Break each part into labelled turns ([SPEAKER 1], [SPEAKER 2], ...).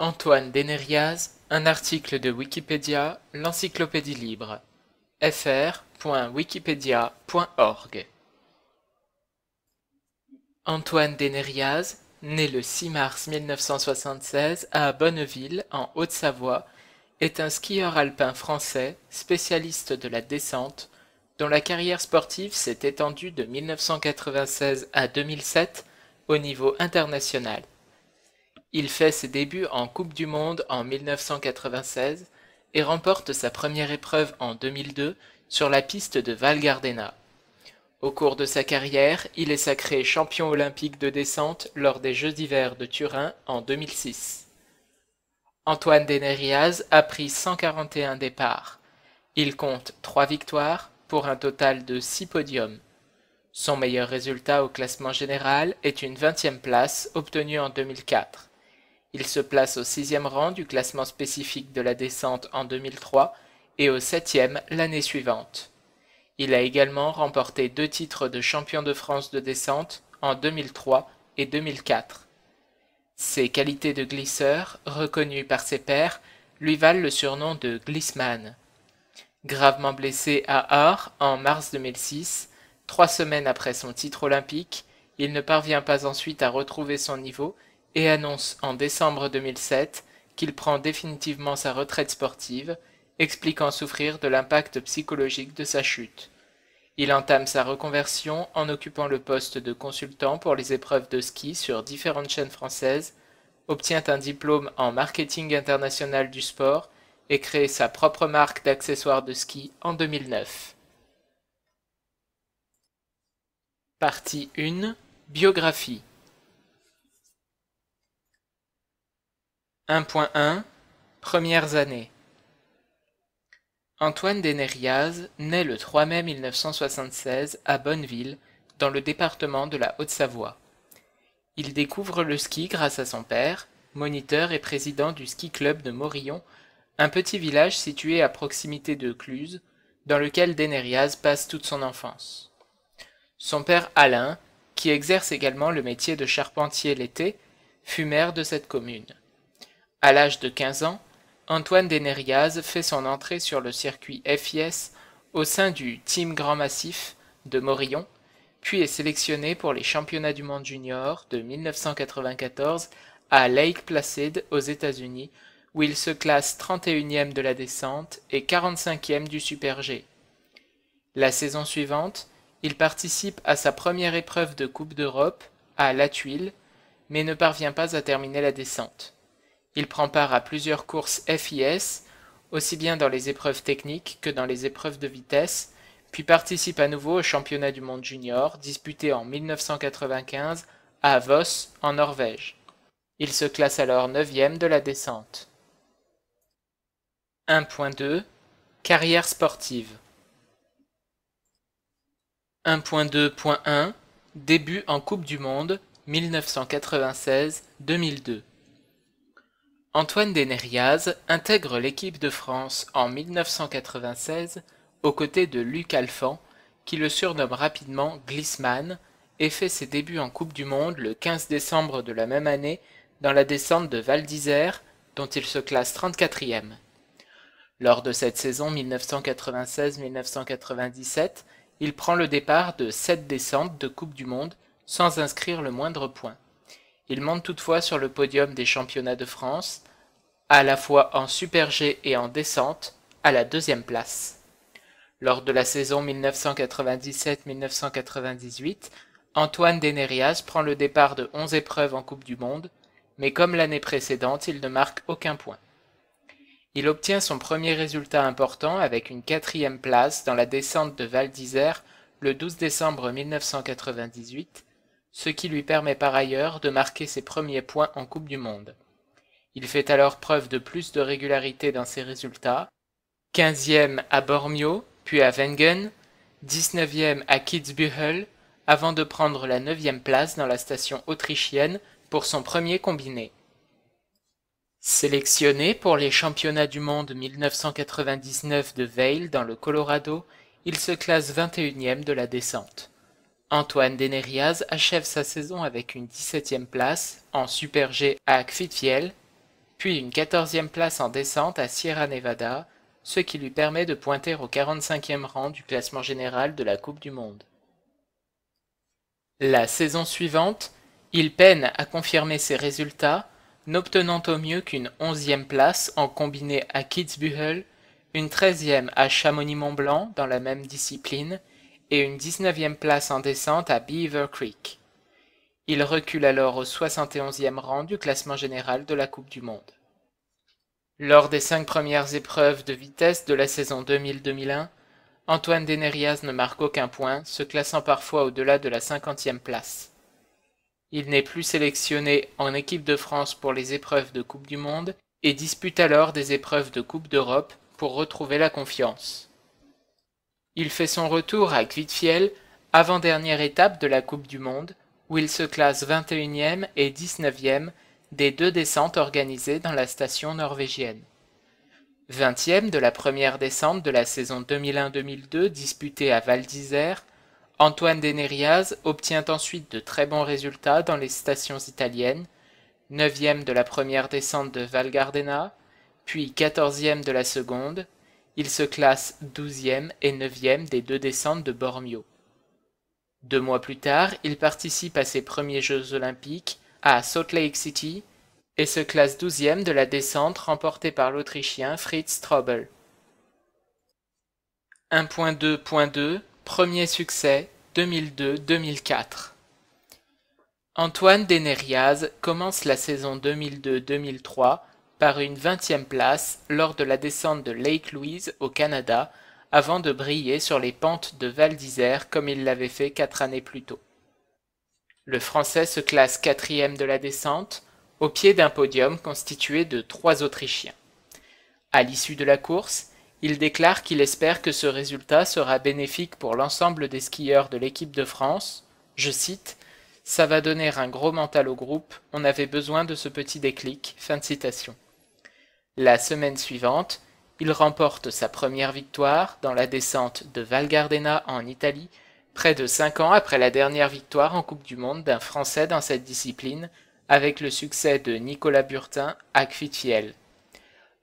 [SPEAKER 1] Antoine Dénériaz, un article de Wikipédia, l'encyclopédie libre. fr.wikipedia.org Antoine Dénériaz, né le 6 mars 1976 à Bonneville, en Haute-Savoie, est un skieur alpin français, spécialiste de la descente, dont la carrière sportive s'est étendue de 1996 à 2007 au niveau international. Il fait ses débuts en Coupe du monde en 1996 et remporte sa première épreuve en 2002 sur la piste de Val Gardena. Au cours de sa carrière, il est sacré champion olympique de descente lors des Jeux d'hiver de Turin en 2006. Antoine Denerias a pris 141 départs. Il compte 3 victoires pour un total de 6 podiums. Son meilleur résultat au classement général est une 20e place obtenue en 2004. Il se place au sixième rang du classement spécifique de la descente en 2003 et au septième l'année suivante. Il a également remporté deux titres de champion de France de descente en 2003 et 2004. Ses qualités de glisseur, reconnues par ses pairs, lui valent le surnom de Glissman. Gravement blessé à Ar en mars 2006, trois semaines après son titre olympique, il ne parvient pas ensuite à retrouver son niveau et annonce en décembre 2007 qu'il prend définitivement sa retraite sportive, expliquant souffrir de l'impact psychologique de sa chute. Il entame sa reconversion en occupant le poste de consultant pour les épreuves de ski sur différentes chaînes françaises, obtient un diplôme en marketing international du sport et crée sa propre marque d'accessoires de ski en 2009. Partie 1 Biographie 1.1 Premières années Antoine Dénériaz naît le 3 mai 1976 à Bonneville, dans le département de la Haute-Savoie. Il découvre le ski grâce à son père, moniteur et président du ski club de Morillon, un petit village situé à proximité de Cluse, dans lequel Dénériaz passe toute son enfance. Son père Alain, qui exerce également le métier de charpentier l'été, fut maire de cette commune. À l'âge de 15 ans, Antoine Denerias fait son entrée sur le circuit FIS au sein du Team Grand Massif de Morillon, puis est sélectionné pour les championnats du monde junior de 1994 à Lake Placid aux États-Unis, où il se classe 31e de la descente et 45e du Super G. La saison suivante, il participe à sa première épreuve de Coupe d'Europe à La Tuile, mais ne parvient pas à terminer la descente. Il prend part à plusieurs courses FIS, aussi bien dans les épreuves techniques que dans les épreuves de vitesse, puis participe à nouveau au championnat du monde junior disputé en 1995 à Voss en Norvège. Il se classe alors 9e de la descente. 1.2 Carrière sportive 1.2.1 Début en Coupe du Monde 1996-2002 Antoine Denériaz intègre l'équipe de France en 1996 aux côtés de Luc Alphand, qui le surnomme rapidement Glissman, et fait ses débuts en Coupe du Monde le 15 décembre de la même année dans la descente de Val d'Isère, dont il se classe 34e. Lors de cette saison 1996-1997, il prend le départ de sept descentes de Coupe du Monde sans inscrire le moindre point. Il monte toutefois sur le podium des championnats de France à la fois en Super-G et en descente, à la deuxième place. Lors de la saison 1997-1998, Antoine Denerias prend le départ de 11 épreuves en Coupe du Monde, mais comme l'année précédente, il ne marque aucun point. Il obtient son premier résultat important avec une quatrième place dans la descente de Val d'Isère le 12 décembre 1998, ce qui lui permet par ailleurs de marquer ses premiers points en Coupe du Monde. Il fait alors preuve de plus de régularité dans ses résultats, 15e à Bormio, puis à Wengen, 19e à Kitzbühel, avant de prendre la 9e place dans la station autrichienne pour son premier combiné. Sélectionné pour les championnats du monde 1999 de Veil dans le Colorado, il se classe 21e de la descente. Antoine Denerias achève sa saison avec une 17e place en Super G à Kvitfjell puis une quatorzième place en descente à Sierra Nevada, ce qui lui permet de pointer au 45e rang du classement général de la Coupe du Monde. La saison suivante, il peine à confirmer ses résultats, n'obtenant au mieux qu'une onzième place en combiné à Kitzbühel, une treizième à Chamonix-Mont-Blanc dans la même discipline et une 19e place en descente à Beaver Creek. Il recule alors au 71e rang du classement général de la Coupe du monde. Lors des cinq premières épreuves de vitesse de la saison 2000-2001, Antoine Denerias ne marque aucun point, se classant parfois au-delà de la 50e place. Il n'est plus sélectionné en équipe de France pour les épreuves de Coupe du Monde et dispute alors des épreuves de Coupe d'Europe pour retrouver la confiance. Il fait son retour à Clitfiel, avant-dernière étape de la Coupe du Monde, où il se classe 21e et 19e des deux descentes organisées dans la station norvégienne. 20e de la première descente de la saison 2001-2002 disputée à Val d'Isère, Antoine Denerias obtient ensuite de très bons résultats dans les stations italiennes, 9e de la première descente de Val Gardena, puis 14e de la seconde, il se classe 12e et 9e des deux descentes de Bormio. Deux mois plus tard, il participe à ses premiers Jeux olympiques à Salt Lake City et se classe 12e de la descente remportée par l'Autrichien Fritz Strobel. 1.2.2 Premier succès 2002-2004 Antoine Denériaz commence la saison 2002-2003 par une 20e place lors de la descente de Lake Louise au Canada avant de briller sur les pentes de Val d'Isère comme il l'avait fait quatre années plus tôt. Le Français se classe quatrième de la descente, au pied d'un podium constitué de trois Autrichiens. À l'issue de la course, il déclare qu'il espère que ce résultat sera bénéfique pour l'ensemble des skieurs de l'équipe de France. Je cite Ça va donner un gros mental au groupe, on avait besoin de ce petit déclic. Fin de citation. La semaine suivante, il remporte sa première victoire dans la descente de Val Gardena en Italie, près de cinq ans après la dernière victoire en Coupe du Monde d'un Français dans cette discipline, avec le succès de Nicolas Burtin à Kvitfiel.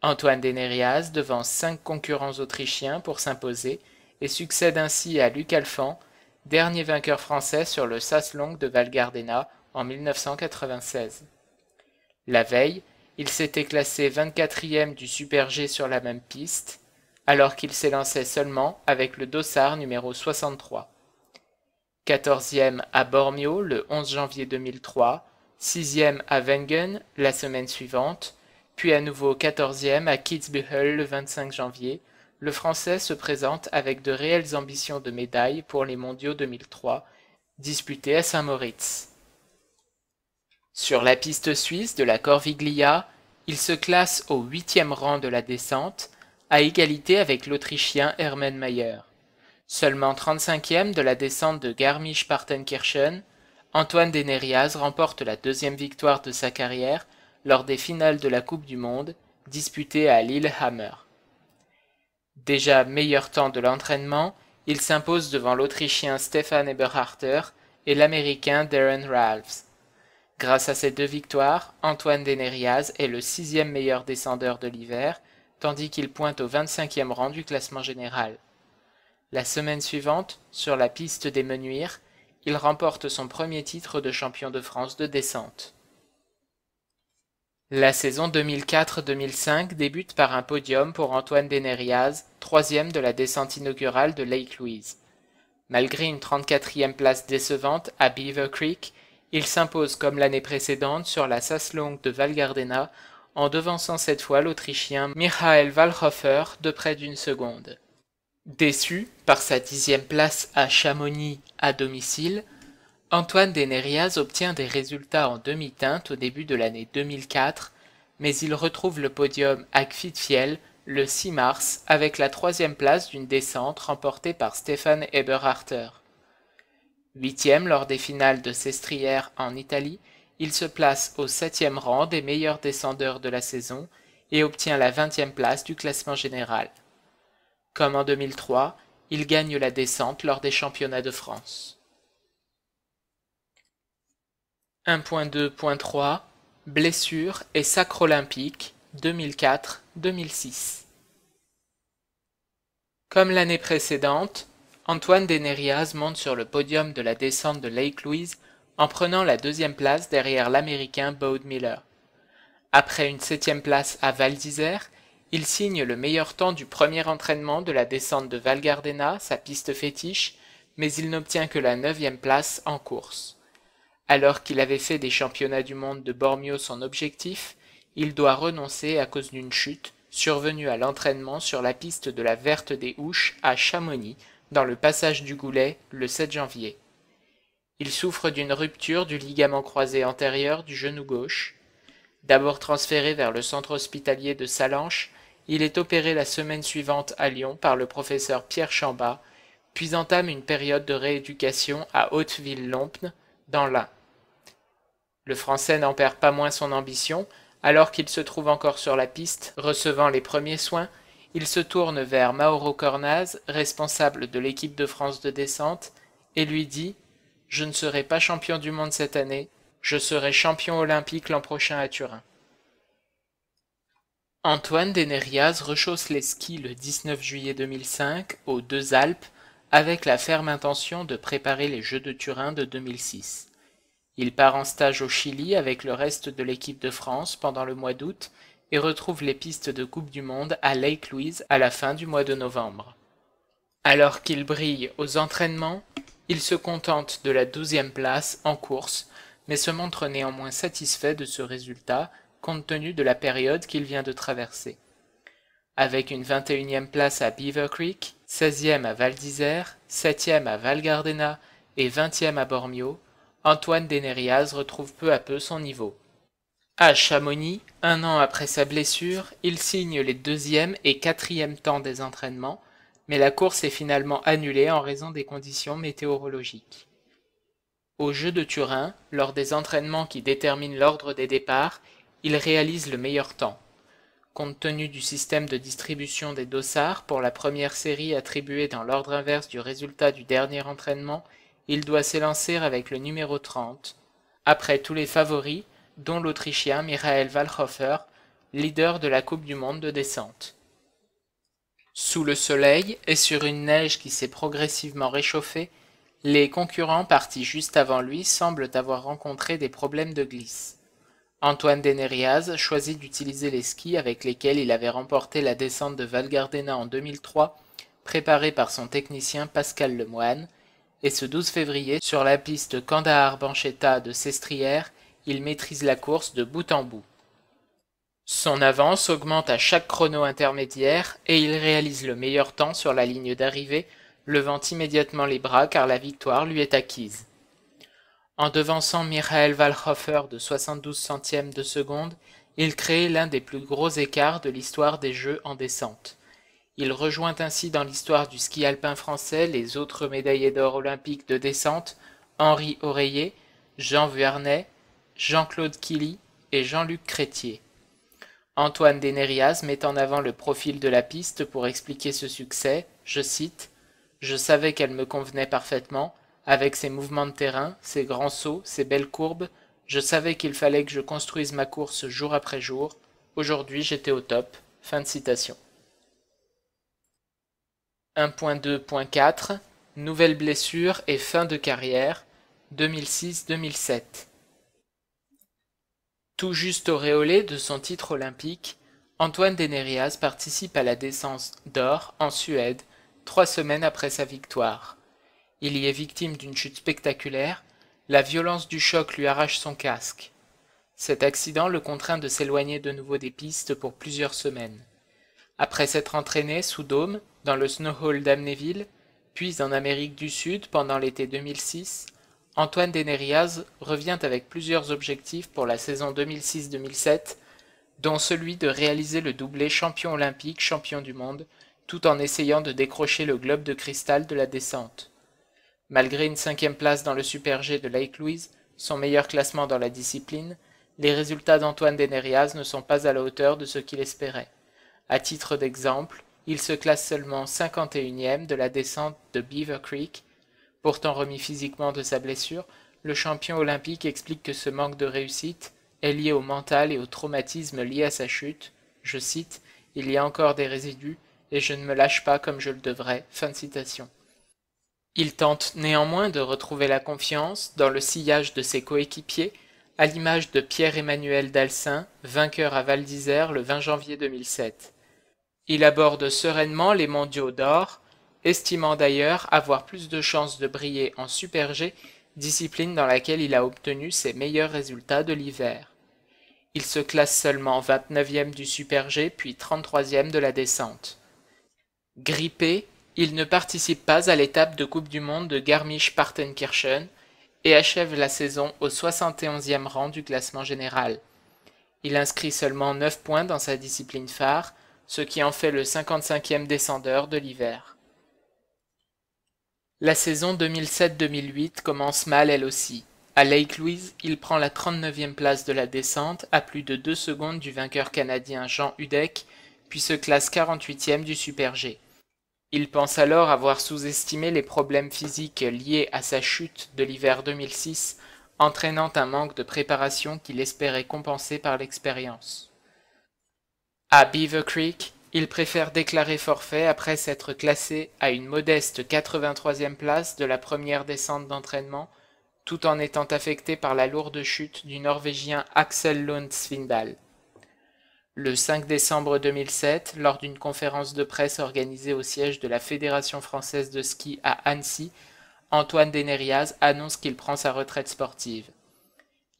[SPEAKER 1] Antoine Denerias devance cinq concurrents autrichiens pour s'imposer et succède ainsi à Luc Alphand, dernier vainqueur français sur le Saslong de Val Gardena en 1996. La veille, il s'était classé 24e du Super G sur la même piste, alors qu'il s'élançait seulement avec le dossard numéro 63. 14e à Bormio le 11 janvier 2003, 6e à Wengen la semaine suivante, puis à nouveau 14e à Kitzbühel le 25 janvier, le Français se présente avec de réelles ambitions de médaille pour les mondiaux 2003 disputés à Saint-Moritz. Sur la piste suisse de la Corviglia, il se classe au huitième rang de la descente, à égalité avec l'Autrichien Hermann Mayer. Seulement 35e de la descente de Garmisch-Partenkirchen, Antoine Denerias remporte la deuxième victoire de sa carrière lors des finales de la Coupe du Monde disputée à Lillehammer. Déjà meilleur temps de l'entraînement, il s'impose devant l'Autrichien Stefan Eberharter et l'Américain Darren Ralphs. Grâce à ces deux victoires, Antoine Denerias est le sixième meilleur descendeur de l'hiver, tandis qu'il pointe au 25e rang du classement général. La semaine suivante, sur la piste des Menuires, il remporte son premier titre de champion de France de descente. La saison 2004-2005 débute par un podium pour Antoine Denerias, troisième de la descente inaugurale de Lake Louise. Malgré une 34e place décevante à Beaver Creek, il s'impose comme l'année précédente sur la longue de Valgardena en devançant cette fois l'Autrichien Michael Wallhofer de près d'une seconde. Déçu par sa dixième place à Chamonix à domicile, Antoine Denerias obtient des résultats en demi-teinte au début de l'année 2004, mais il retrouve le podium à Kvitfiel le 6 mars avec la troisième place d'une descente remportée par Stefan Eberharter. Huitième lors des finales de Sestrières en Italie, il se place au septième rang des meilleurs descendeurs de la saison et obtient la vingtième place du classement général. Comme en 2003, il gagne la descente lors des championnats de France. 1.2.3 Blessures et sacre olympique 2004-2006 Comme l'année précédente, Antoine Denerias monte sur le podium de la descente de Lake Louise en prenant la deuxième place derrière l'Américain Bode Miller. Après une septième place à Val d'Isère, il signe le meilleur temps du premier entraînement de la descente de Val Gardena, sa piste fétiche, mais il n'obtient que la neuvième place en course. Alors qu'il avait fait des championnats du monde de Bormio son objectif, il doit renoncer à cause d'une chute survenue à l'entraînement sur la piste de la Verte des Houches à Chamonix dans le passage du Goulet le 7 janvier. Il souffre d'une rupture du ligament croisé antérieur du genou gauche. D'abord transféré vers le centre hospitalier de Salanches, il est opéré la semaine suivante à Lyon par le professeur Pierre Chambat, puis entame une période de rééducation à hauteville lompne dans l'Ain. Le Français n'en perd pas moins son ambition, alors qu'il se trouve encore sur la piste, recevant les premiers soins il se tourne vers Mauro Cornaz, responsable de l'équipe de France de descente, et lui dit Je ne serai pas champion du monde cette année, je serai champion olympique l'an prochain à Turin. Antoine Denerias rechausse les skis le 19 juillet 2005 aux Deux Alpes avec la ferme intention de préparer les Jeux de Turin de 2006. Il part en stage au Chili avec le reste de l'équipe de France pendant le mois d'août et retrouve les pistes de Coupe du Monde à Lake Louise à la fin du mois de novembre. Alors qu'il brille aux entraînements, il se contente de la douzième place en course, mais se montre néanmoins satisfait de ce résultat compte tenu de la période qu'il vient de traverser. Avec une 21e place à Beaver Creek, 16e à Val d'Isère, 7e à Val Gardena et 20e à Bormio, Antoine Denerias retrouve peu à peu son niveau. À Chamonix, un an après sa blessure, il signe les deuxième et quatrième temps des entraînements, mais la course est finalement annulée en raison des conditions météorologiques. Au jeu de Turin, lors des entraînements qui déterminent l'ordre des départs, il réalise le meilleur temps. Compte tenu du système de distribution des dossards pour la première série attribuée dans l'ordre inverse du résultat du dernier entraînement, il doit s'élancer avec le numéro 30, après tous les favoris dont l'Autrichien Michael Walhofer, leader de la Coupe du monde de descente. Sous le soleil et sur une neige qui s'est progressivement réchauffée, les concurrents partis juste avant lui semblent avoir rencontré des problèmes de glisse. Antoine denériaz choisit d'utiliser les skis avec lesquels il avait remporté la descente de Val Gardena en 2003, préparée par son technicien Pascal Lemoine, et ce 12 février, sur la piste Kandahar-Banchetta de Sestrières, il maîtrise la course de bout en bout. Son avance augmente à chaque chrono intermédiaire et il réalise le meilleur temps sur la ligne d'arrivée, levant immédiatement les bras car la victoire lui est acquise. En devançant Michael Walhofer de 72 centièmes de seconde, il crée l'un des plus gros écarts de l'histoire des Jeux en descente. Il rejoint ainsi dans l'histoire du ski alpin français les autres médaillés d'or olympiques de descente Henri Oreiller, Jean Vuarnet, Jean-Claude Killy et Jean-Luc Crétier. Antoine Denérias met en avant le profil de la piste pour expliquer ce succès, je cite Je savais qu'elle me convenait parfaitement, avec ses mouvements de terrain, ses grands sauts, ses belles courbes, je savais qu'il fallait que je construise ma course jour après jour, aujourd'hui j'étais au top. Fin de citation. 1.2.4 Nouvelle blessure et fin de carrière 2006-2007 tout juste auréolé de son titre olympique, Antoine Denerias participe à la descente d'or en Suède trois semaines après sa victoire. Il y est victime d'une chute spectaculaire, la violence du choc lui arrache son casque. Cet accident le contraint de s'éloigner de nouveau des pistes pour plusieurs semaines. Après s'être entraîné sous dôme, dans le Snow Hall d'Amnéville, puis en Amérique du Sud pendant l'été 2006, Antoine Denerias revient avec plusieurs objectifs pour la saison 2006-2007, dont celui de réaliser le doublé champion olympique, champion du monde, tout en essayant de décrocher le globe de cristal de la descente. Malgré une cinquième place dans le Super G de Lake Louise, son meilleur classement dans la discipline, les résultats d'Antoine Denerias ne sont pas à la hauteur de ce qu'il espérait. À titre d'exemple, il se classe seulement 51e de la descente de Beaver Creek Pourtant remis physiquement de sa blessure, le champion olympique explique que ce manque de réussite est lié au mental et au traumatisme lié à sa chute. Je cite Il y a encore des résidus et je ne me lâche pas comme je le devrais. Fin de citation. Il tente néanmoins de retrouver la confiance dans le sillage de ses coéquipiers, à l'image de Pierre-Emmanuel Dalsin, vainqueur à Val d'Isère le 20 janvier 2007. Il aborde sereinement les mondiaux d'or estimant d'ailleurs avoir plus de chances de briller en Super G, discipline dans laquelle il a obtenu ses meilleurs résultats de l'hiver. Il se classe seulement 29e du Super G puis 33e de la descente. Grippé, il ne participe pas à l'étape de Coupe du Monde de Garmisch-Partenkirchen et achève la saison au 71e rang du classement général. Il inscrit seulement 9 points dans sa discipline phare, ce qui en fait le 55e descendeur de l'hiver. La saison 2007-2008 commence mal elle aussi. À Lake Louise, il prend la 39e place de la descente, à plus de 2 secondes du vainqueur canadien Jean hudeck puis se classe 48e du Super G. Il pense alors avoir sous-estimé les problèmes physiques liés à sa chute de l'hiver 2006, entraînant un manque de préparation qu'il espérait compenser par l'expérience. À Beaver Creek, il préfère déclarer forfait après s'être classé à une modeste 83e place de la première descente d'entraînement, tout en étant affecté par la lourde chute du Norvégien Axel Lund Svindal. Le 5 décembre 2007, lors d'une conférence de presse organisée au siège de la Fédération française de ski à Annecy, Antoine Denerias annonce qu'il prend sa retraite sportive.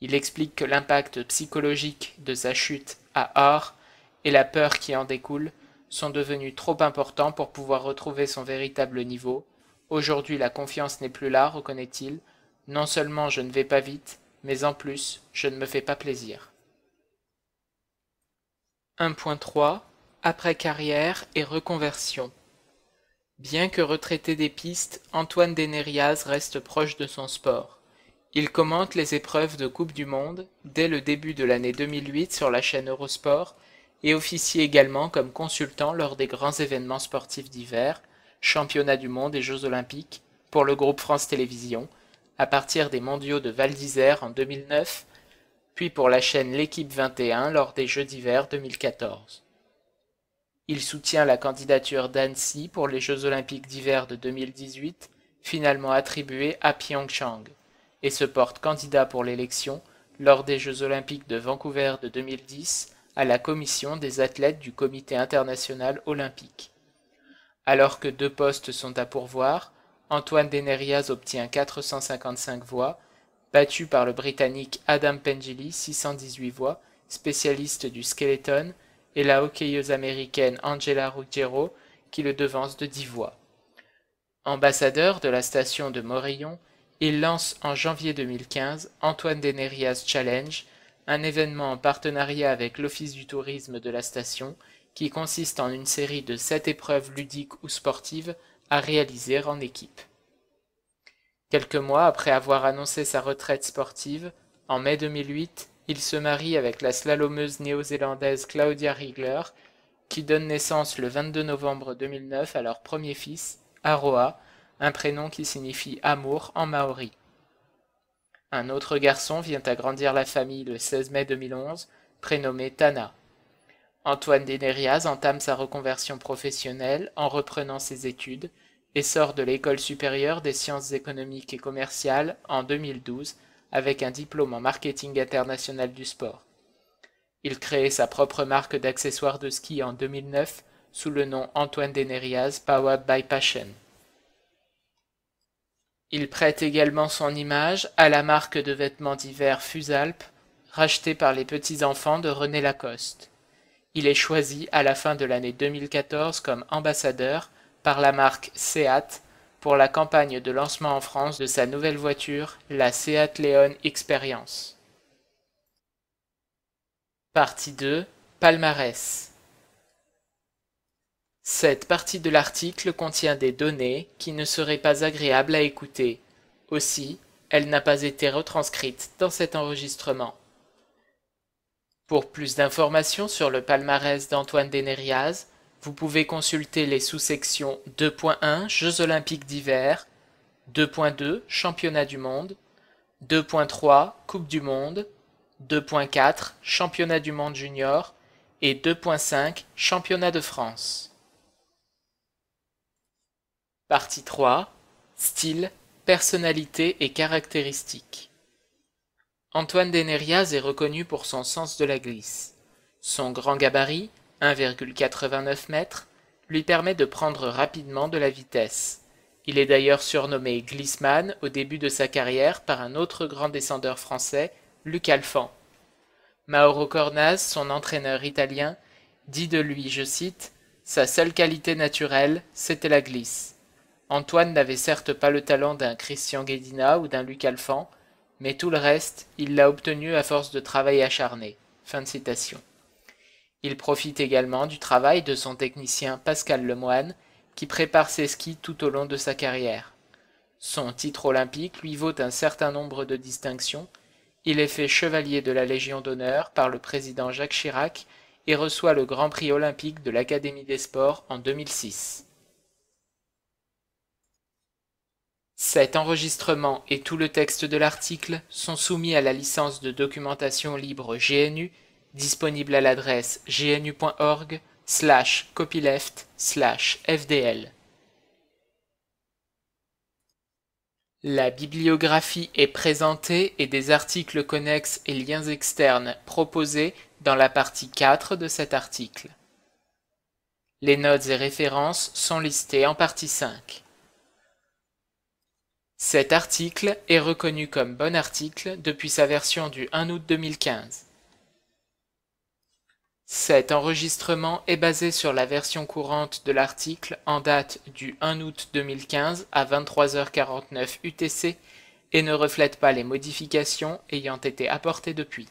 [SPEAKER 1] Il explique que l'impact psychologique de sa chute à Or et la peur qui en découle sont devenus trop importants pour pouvoir retrouver son véritable niveau. Aujourd'hui la confiance n'est plus là, reconnaît-il. Non seulement je ne vais pas vite, mais en plus je ne me fais pas plaisir. 1.3 Après carrière et reconversion Bien que retraité des pistes, Antoine Denerias reste proche de son sport. Il commente les épreuves de Coupe du Monde dès le début de l'année 2008 sur la chaîne Eurosport et officie également comme consultant lors des grands événements sportifs d'hiver, championnats du monde et Jeux olympiques, pour le groupe France Télévisions, à partir des mondiaux de Val d'Isère en 2009, puis pour la chaîne L'équipe 21 lors des Jeux d'hiver 2014. Il soutient la candidature d'Annecy pour les Jeux olympiques d'hiver de 2018, finalement attribuée à Pyeongchang, et se porte candidat pour l'élection lors des Jeux olympiques de Vancouver de 2010 à la commission des athlètes du Comité international olympique. Alors que deux postes sont à pourvoir, Antoine Denerias obtient 455 voix, battu par le Britannique Adam Pengili 618 voix, spécialiste du skeleton, et la hockeyeuse américaine Angela Ruggiero qui le devance de 10 voix. Ambassadeur de la station de Morillon, il lance en janvier 2015 Antoine Denerias Challenge un événement en partenariat avec l'Office du tourisme de la station qui consiste en une série de sept épreuves ludiques ou sportives à réaliser en équipe. Quelques mois après avoir annoncé sa retraite sportive, en mai 2008, il se marie avec la slalomeuse néo-zélandaise Claudia Riegler, qui donne naissance le 22 novembre 2009 à leur premier fils, Aroa, un prénom qui signifie amour en maori. Un autre garçon vient agrandir la famille le 16 mai 2011, prénommé Tana. Antoine Denerias entame sa reconversion professionnelle en reprenant ses études et sort de l'École supérieure des sciences économiques et commerciales en 2012 avec un diplôme en marketing international du sport. Il crée sa propre marque d'accessoires de ski en 2009 sous le nom Antoine Denerias Powered by Passion. Il prête également son image à la marque de vêtements d'hiver Fusalp, rachetée par les petits-enfants de René Lacoste. Il est choisi à la fin de l'année 2014 comme ambassadeur par la marque Seat pour la campagne de lancement en France de sa nouvelle voiture, la Seat Leon Experience. Partie 2 Palmarès cette partie de l'article contient des données qui ne seraient pas agréables à écouter. Aussi, elle n'a pas été retranscrite dans cet enregistrement. Pour plus d'informations sur le palmarès d'Antoine denériaz, vous pouvez consulter les sous-sections 2.1 Jeux olympiques d'hiver, 2.2 Championnat du monde, 2.3 Coupe du monde, 2.4 Championnat du monde junior et 2.5 Championnat de France. Partie 3 Style, personnalité et caractéristiques. Antoine Denerias est reconnu pour son sens de la glisse. Son grand gabarit, 1,89 m, lui permet de prendre rapidement de la vitesse. Il est d'ailleurs surnommé Glissman au début de sa carrière par un autre grand descendeur français, Luc Alphand. Mauro Cornaz, son entraîneur italien, dit de lui, je cite, Sa seule qualité naturelle, c'était la glisse. Antoine n'avait certes pas le talent d'un Christian Guédina ou d'un Luc Alphand, mais tout le reste, il l'a obtenu à force de travail acharné. de Il profite également du travail de son technicien Pascal Lemoine, qui prépare ses skis tout au long de sa carrière. Son titre olympique lui vaut un certain nombre de distinctions. Il est fait chevalier de la Légion d'honneur par le président Jacques Chirac et reçoit le Grand Prix olympique de l'Académie des sports en 2006. Cet enregistrement et tout le texte de l'article sont soumis à la licence de documentation libre GNU disponible à l'adresse gnu.org slash copyleft slash fdl. La bibliographie est présentée et des articles connexes et liens externes proposés dans la partie 4 de cet article. Les notes et références sont listées en partie 5. Cet article est reconnu comme bon article depuis sa version du 1 août 2015. Cet enregistrement est basé sur la version courante de l'article en date du 1 août 2015 à 23h49 UTC et ne reflète pas les modifications ayant été apportées depuis.